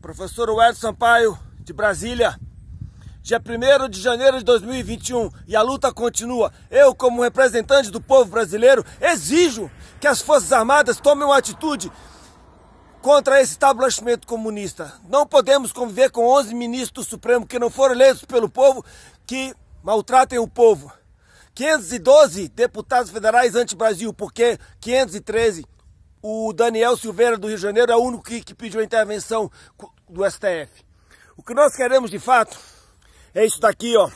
Professor Wellington Sampaio, de Brasília. Dia 1 de janeiro de 2021 e a luta continua. Eu, como representante do povo brasileiro, exijo que as Forças Armadas tomem uma atitude contra esse estabelecimento comunista. Não podemos conviver com 11 ministros do Supremo que não foram eleitos pelo povo, que maltratem o povo. 512 deputados federais anti-Brasil, porque 513 o Daniel Silveira do Rio de Janeiro é o único que, que pediu a intervenção do STF. O que nós queremos de fato é isso daqui, ó.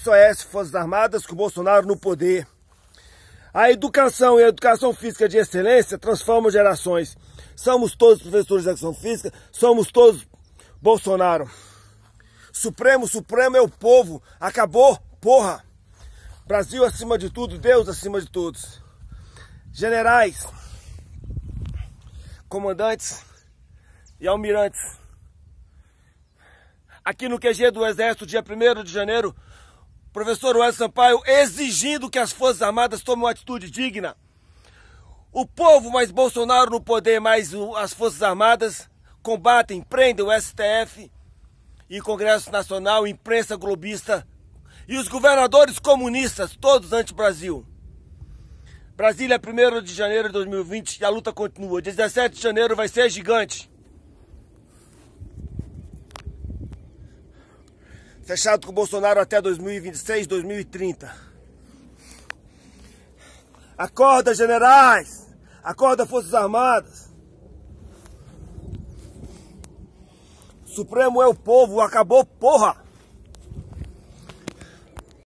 SOS Forças Armadas com Bolsonaro no poder. A educação e a educação física de excelência transformam gerações. Somos todos professores de educação física, somos todos Bolsonaro. Supremo, Supremo é o povo. Acabou, porra. Brasil acima de tudo, Deus acima de todos generais, comandantes e almirantes. Aqui no QG do Exército, dia 1 de janeiro, professor Wesley Sampaio exigindo que as Forças Armadas tomem uma atitude digna. O povo, mais Bolsonaro no poder, mais as Forças Armadas combatem, prendem o STF e Congresso Nacional, imprensa globista e os governadores comunistas, todos anti-Brasil. Brasília, 1 é de janeiro de 2020 e a luta continua. 17 de janeiro vai ser gigante. Fechado com o Bolsonaro até 2026, 2030. Acorda, generais! Acorda, Forças Armadas! Supremo é o povo, acabou, porra!